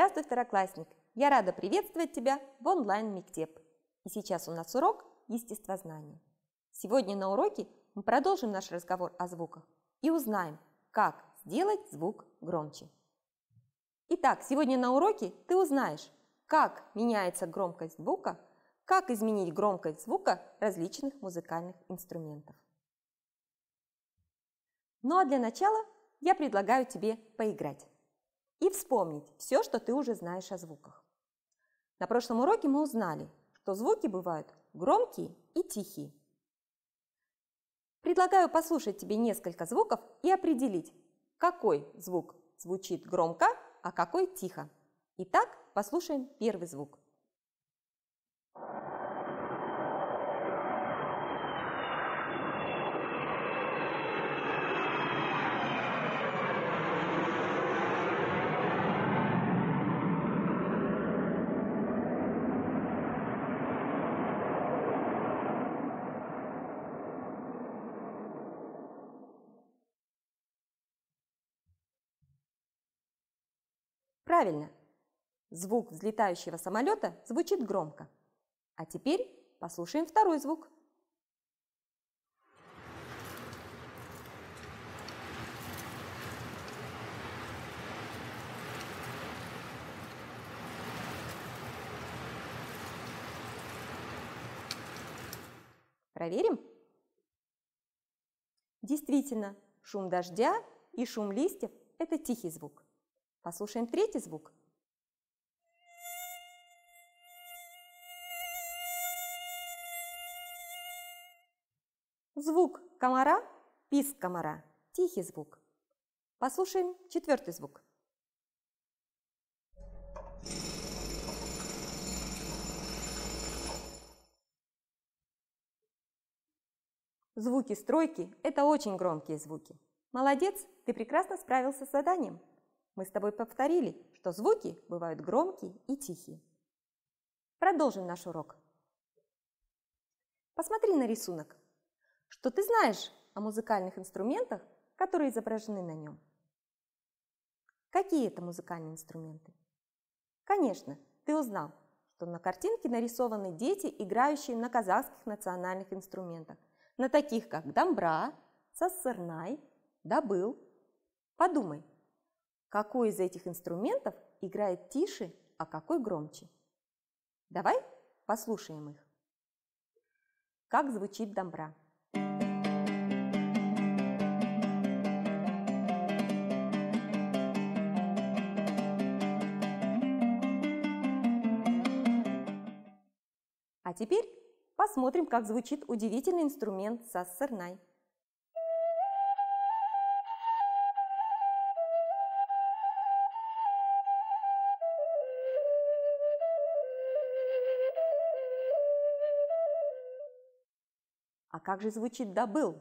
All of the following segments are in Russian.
Здравствуй, второклассник! Я рада приветствовать тебя в онлайн-мектеп. И сейчас у нас урок естествознания. Сегодня на уроке мы продолжим наш разговор о звуках и узнаем, как сделать звук громче. Итак, сегодня на уроке ты узнаешь, как меняется громкость звука, как изменить громкость звука различных музыкальных инструментов. Ну а для начала я предлагаю тебе поиграть и вспомнить все, что ты уже знаешь о звуках. На прошлом уроке мы узнали, что звуки бывают громкие и тихие. Предлагаю послушать тебе несколько звуков и определить, какой звук звучит громко, а какой тихо. Итак, послушаем первый звук – Правильно. Звук взлетающего самолета звучит громко. А теперь послушаем второй звук. Проверим? Действительно, шум дождя и шум листьев – это тихий звук. Послушаем третий звук. Звук комара, писк комара, тихий звук. Послушаем четвертый звук. Звуки стройки – это очень громкие звуки. Молодец, ты прекрасно справился с заданием. Мы с тобой повторили, что звуки бывают громкие и тихие. Продолжим наш урок. Посмотри на рисунок. Что ты знаешь о музыкальных инструментах, которые изображены на нем? Какие это музыкальные инструменты? Конечно, ты узнал, что на картинке нарисованы дети, играющие на казахских национальных инструментах, на таких как дамбра, сассырнай, добыл. Подумай, какой из этих инструментов играет тише, а какой громче. Давай послушаем их. Как звучит домбра? А теперь посмотрим, как звучит удивительный инструмент сассернай. как же звучит «добыл»?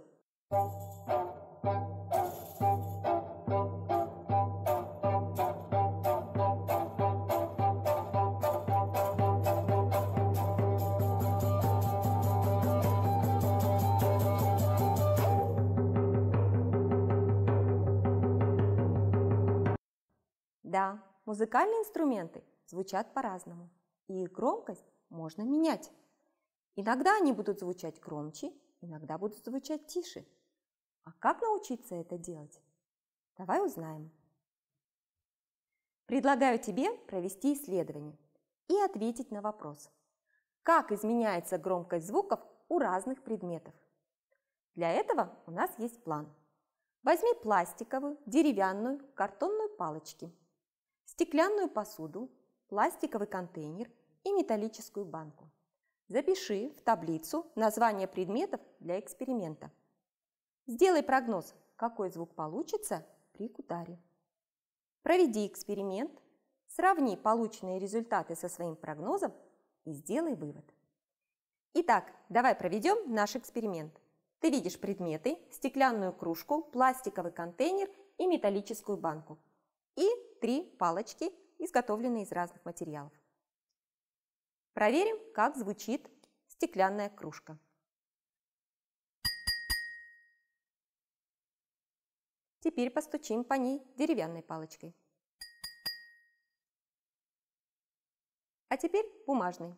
Да, музыкальные инструменты звучат по-разному, и их громкость можно менять. Иногда они будут звучать громче, иногда будут звучать тише. А как научиться это делать? Давай узнаем. Предлагаю тебе провести исследование и ответить на вопрос, как изменяется громкость звуков у разных предметов. Для этого у нас есть план. Возьми пластиковую, деревянную, картонную палочки, стеклянную посуду, пластиковый контейнер и металлическую банку. Запиши в таблицу название предметов для эксперимента. Сделай прогноз, какой звук получится при кутаре. Проведи эксперимент, сравни полученные результаты со своим прогнозом и сделай вывод. Итак, давай проведем наш эксперимент. Ты видишь предметы, стеклянную кружку, пластиковый контейнер и металлическую банку. И три палочки, изготовленные из разных материалов. Проверим, как звучит стеклянная кружка. Теперь постучим по ней деревянной палочкой. А теперь бумажной.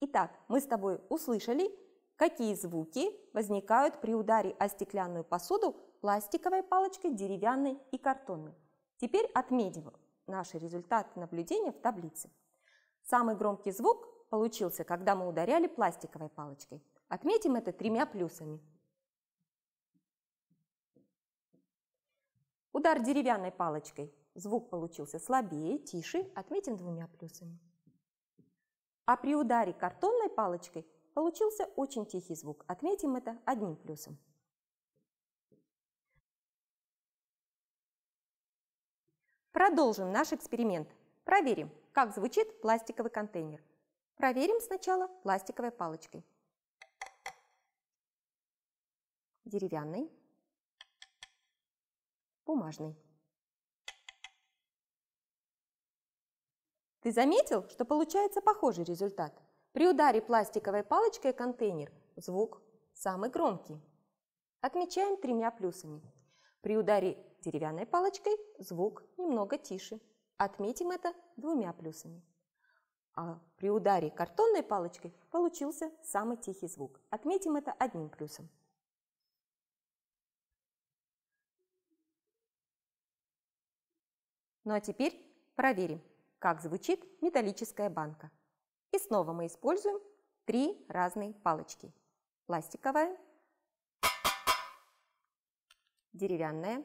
Итак, мы с тобой услышали, какие звуки возникают при ударе о стеклянную посуду пластиковой палочкой, деревянной и картонной. Теперь отметим, наши результаты наблюдения в таблице. Самый громкий звук получился, когда мы ударяли пластиковой палочкой. Отметим это тремя плюсами. Удар деревянной палочкой. Звук получился слабее, тише, отметим двумя плюсами. А при ударе картонной палочкой получился очень тихий звук, отметим это одним плюсом. Продолжим наш эксперимент. Проверим, как звучит пластиковый контейнер. Проверим сначала пластиковой палочкой. Деревянной. Бумажной. Ты заметил, что получается похожий результат? При ударе пластиковой палочкой контейнер звук самый громкий. Отмечаем тремя плюсами. При ударе деревянной палочкой звук немного тише. Отметим это двумя плюсами. А при ударе картонной палочкой получился самый тихий звук. Отметим это одним плюсом. Ну а теперь проверим, как звучит металлическая банка. И снова мы используем три разные палочки. Пластиковая, деревянная,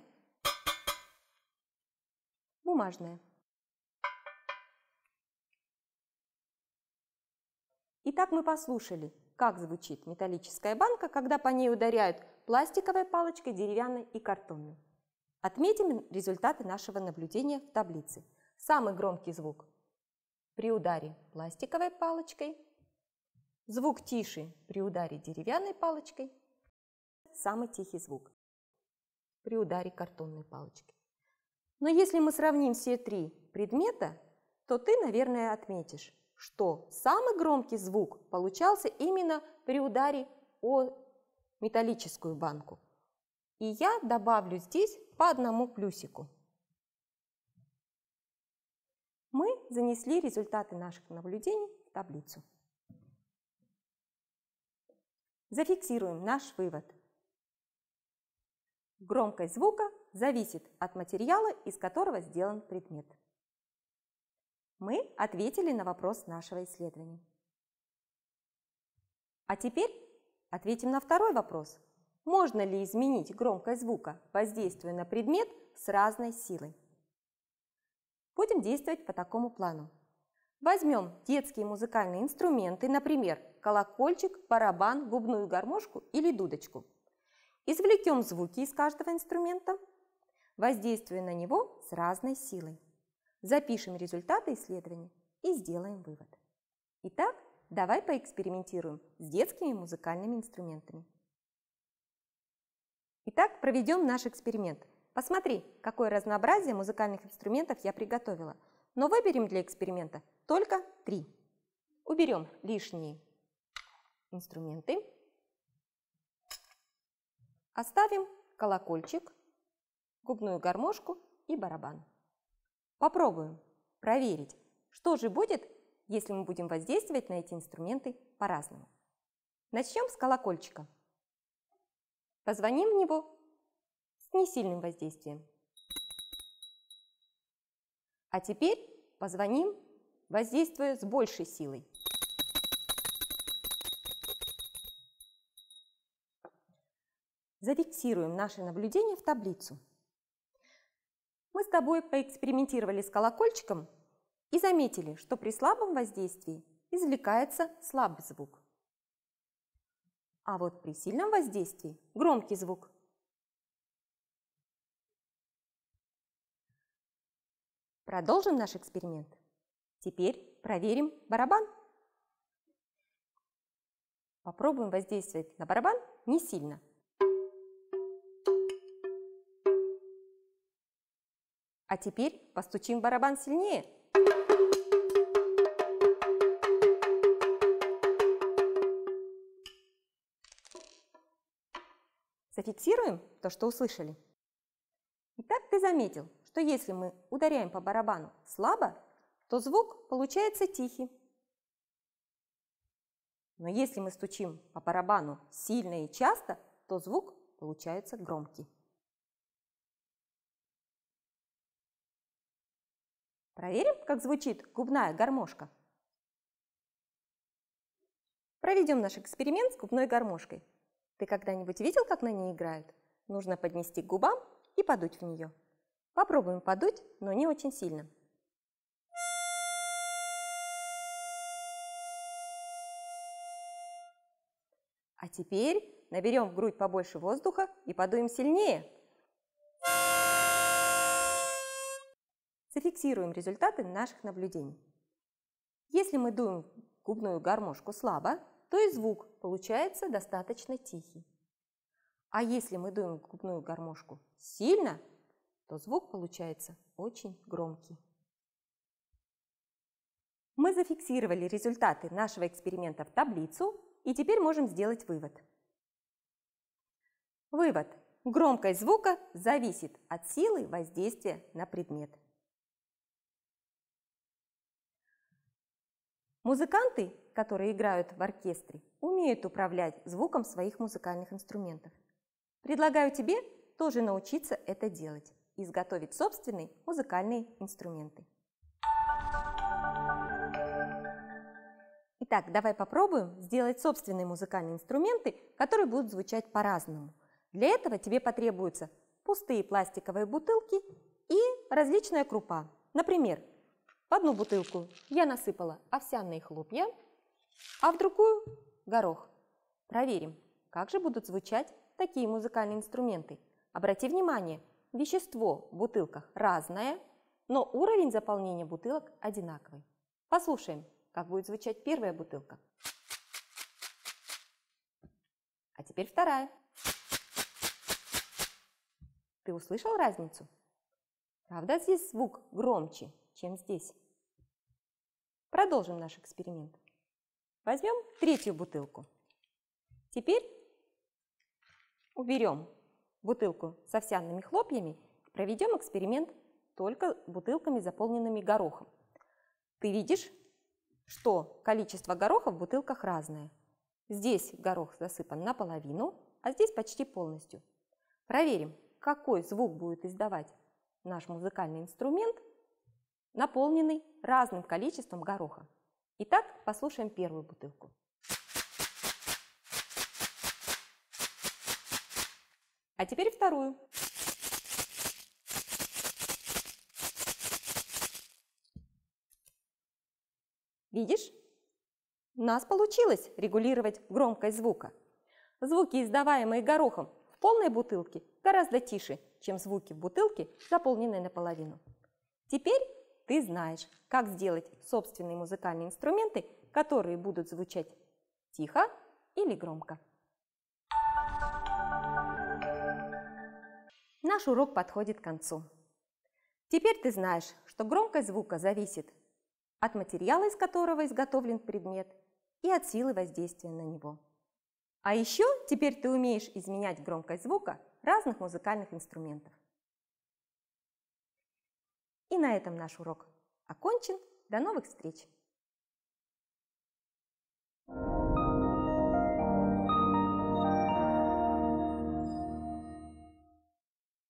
бумажная. Итак, мы послушали, как звучит металлическая банка, когда по ней ударяют пластиковой палочкой, деревянной и картонной. Отметим результаты нашего наблюдения в таблице. Самый громкий звук при ударе пластиковой палочкой, звук тише при ударе деревянной палочкой, самый тихий звук при ударе картонной палочки. Но если мы сравним все три предмета, то ты, наверное, отметишь, что самый громкий звук получался именно при ударе о металлическую банку. И я добавлю здесь по одному плюсику. Мы занесли результаты наших наблюдений в таблицу. Зафиксируем наш вывод – Громкость звука зависит от материала, из которого сделан предмет. Мы ответили на вопрос нашего исследования. А теперь ответим на второй вопрос. Можно ли изменить громкость звука, воздействуя на предмет с разной силой? Будем действовать по такому плану. Возьмем детские музыкальные инструменты, например, колокольчик, барабан, губную гармошку или дудочку – Извлекем звуки из каждого инструмента, воздействуя на него с разной силой. Запишем результаты исследования и сделаем вывод. Итак, давай поэкспериментируем с детскими музыкальными инструментами. Итак, проведем наш эксперимент. Посмотри, какое разнообразие музыкальных инструментов я приготовила. Но выберем для эксперимента только три. Уберем лишние инструменты. Оставим колокольчик, губную гармошку и барабан. Попробуем проверить, что же будет, если мы будем воздействовать на эти инструменты по-разному. Начнем с колокольчика. Позвоним в него с несильным воздействием. А теперь позвоним, воздействуя с большей силой. Зафиксируем наши наблюдения в таблицу. Мы с тобой поэкспериментировали с колокольчиком и заметили, что при слабом воздействии извлекается слабый звук. А вот при сильном воздействии громкий звук. Продолжим наш эксперимент. Теперь проверим барабан. Попробуем воздействовать на барабан не сильно – А теперь постучим барабан сильнее. Зафиксируем то, что услышали. Итак, ты заметил, что если мы ударяем по барабану слабо, то звук получается тихий. Но если мы стучим по барабану сильно и часто, то звук получается громкий. Проверим, как звучит губная гармошка. Проведем наш эксперимент с губной гармошкой. Ты когда-нибудь видел, как на ней играют? Нужно поднести к губам и подуть в нее. Попробуем подуть, но не очень сильно. А теперь наберем в грудь побольше воздуха и подуем сильнее. Зафиксируем результаты наших наблюдений. Если мы дуем губную гармошку слабо, то и звук получается достаточно тихий. А если мы дуем губную гармошку сильно, то звук получается очень громкий. Мы зафиксировали результаты нашего эксперимента в таблицу и теперь можем сделать вывод. Вывод. Громкость звука зависит от силы воздействия на предмет. Музыканты, которые играют в оркестре, умеют управлять звуком своих музыкальных инструментов. Предлагаю тебе тоже научиться это делать и изготовить собственные музыкальные инструменты. Итак, давай попробуем сделать собственные музыкальные инструменты, которые будут звучать по-разному. Для этого тебе потребуются пустые пластиковые бутылки и различная крупа. Например, одну бутылку я насыпала овсяные хлопья, а в другую – горох. Проверим, как же будут звучать такие музыкальные инструменты. Обрати внимание, вещество в бутылках разное, но уровень заполнения бутылок одинаковый. Послушаем, как будет звучать первая бутылка. А теперь вторая. Ты услышал разницу? Правда, здесь звук громче, чем здесь? Продолжим наш эксперимент. Возьмем третью бутылку. Теперь уберем бутылку с овсяными хлопьями и проведем эксперимент только бутылками, заполненными горохом. Ты видишь, что количество гороха в бутылках разное. Здесь горох засыпан наполовину, а здесь почти полностью. Проверим, какой звук будет издавать наш музыкальный инструмент – наполненный разным количеством гороха. Итак, послушаем первую бутылку. А теперь вторую. Видишь? У нас получилось регулировать громкость звука. Звуки, издаваемые горохом в полной бутылке, гораздо тише, чем звуки в бутылке, заполненной наполовину. Теперь ты знаешь, как сделать собственные музыкальные инструменты, которые будут звучать тихо или громко. Наш урок подходит к концу. Теперь ты знаешь, что громкость звука зависит от материала, из которого изготовлен предмет, и от силы воздействия на него. А еще теперь ты умеешь изменять громкость звука разных музыкальных инструментов. И на этом наш урок окончен. До новых встреч!